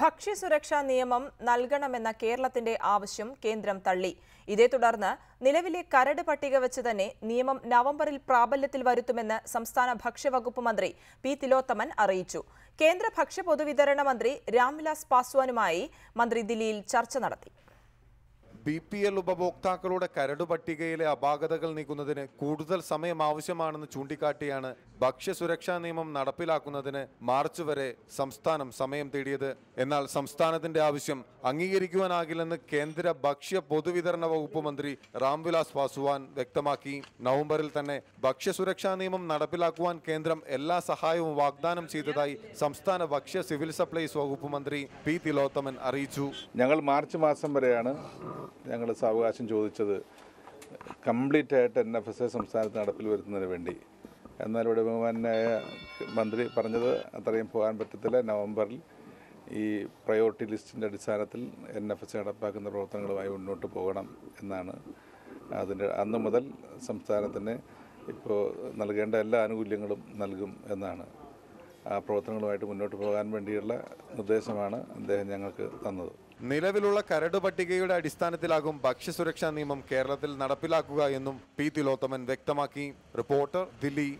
ഭക്ഷ്യസുരക്ഷാ നിയമം നൽകണമെന്ന കേരളത്തിന്റെ ആവശ്യം കേന്ദ്രം തള്ളി ഇതേ തുടർന്ന് നിലവിലെ കരട് പട്ടിക വെച്ച് തന്നെ നിയമം നവംബറിൽ പ്രാബല്യത്തിൽ വരുത്തുമെന്ന് സംസ്ഥാന ഭക്ഷ്യവകുപ്പ് മന്ത്രി പി തിലോത്തമൻ അറിയിച്ചു കേന്ദ്ര ഭക്ഷ്യ പൊതുവിതരണ മന്ത്രി രാംവിലാസ് പാസ്വാനുമായി മന്ത്രി ദില്ലിയിൽ ചർച്ച നടത്തി ബി പി എൽ ഉപഭോക്താക്കളുടെ കരട് പട്ടികയിലെ അപാകതകൾ നീക്കുന്നതിന് കൂടുതൽ സമയം ആവശ്യമാണെന്ന് ചൂണ്ടിക്കാട്ടിയാണ് ഭക്ഷ്യസുരക്ഷാ നിയമം നടപ്പിലാക്കുന്നതിന് മാർച്ച് വരെ സംസ്ഥാനം സമയം തേടിയത് എന്നാൽ സംസ്ഥാനത്തിന്റെ ആവശ്യം അംഗീകരിക്കുവാനാകില്ലെന്ന് കേന്ദ്ര ഭക്ഷ്യ പൊതുവിതരണ വകുപ്പ് മന്ത്രി രാംവിലാസ് പാസ്വാൻ വ്യക്തമാക്കി നവംബറിൽ തന്നെ ഭക്ഷ്യസുരക്ഷാ നിയമം നടപ്പിലാക്കുവാൻ കേന്ദ്രം എല്ലാ സഹായവും വാഗ്ദാനം ചെയ്തതായി സംസ്ഥാന ഭക്ഷ്യ സിവിൽ സപ്ലൈസ് വകുപ്പ് മന്ത്രി പി തിലോത്തമൻ അറിയിച്ചു ഞങ്ങൾ മാർച്ച് മാസം വരെയാണ് ഞങ്ങൾ സാവകാശം ചോദിച്ചത് കംപ്ലീറ്റ് ആയിട്ട് എൻ എഫ് എസ് എ സംസ്ഥാനത്ത് നടപ്പിൽ വരുത്തുന്നതിന് വേണ്ടി എന്നാൽ ഇവിടെ ബഹുമാനായ മന്ത്രി പറഞ്ഞത് അത്രയും പോകാൻ പറ്റത്തില്ല നവംബറിൽ ഈ പ്രയോറിറ്റി ലിസ്റ്റിൻ്റെ അടിസ്ഥാനത്തിൽ എൻ എഫ് എസ് നടപ്പാക്കുന്ന പ്രവർത്തനങ്ങളുമായി മുന്നോട്ട് പോകണം എന്നാണ് അതിൻ്റെ അന്ന് മുതൽ സംസ്ഥാനത്തിന് ഇപ്പോൾ നൽകേണ്ട എല്ലാ ആനുകൂല്യങ്ങളും നൽകും എന്നാണ് പ്രവർത്തനങ്ങളുമായിട്ട് മുന്നോട്ട് പോകാൻ വേണ്ടിയുള്ള നിർദ്ദേശമാണ് അദ്ദേഹം ഞങ്ങൾക്ക് തന്നത് നിലവിലുള്ള കരട് പട്ടികയുടെ അടിസ്ഥാനത്തിലാകും ഭക്ഷ്യസുരക്ഷാ നിയമം കേരളത്തിൽ നടപ്പിലാക്കുക എന്നും പി തിലോത്തമൻ വ്യക്തമാക്കി റിപ്പോർട്ടർ ദില്ലി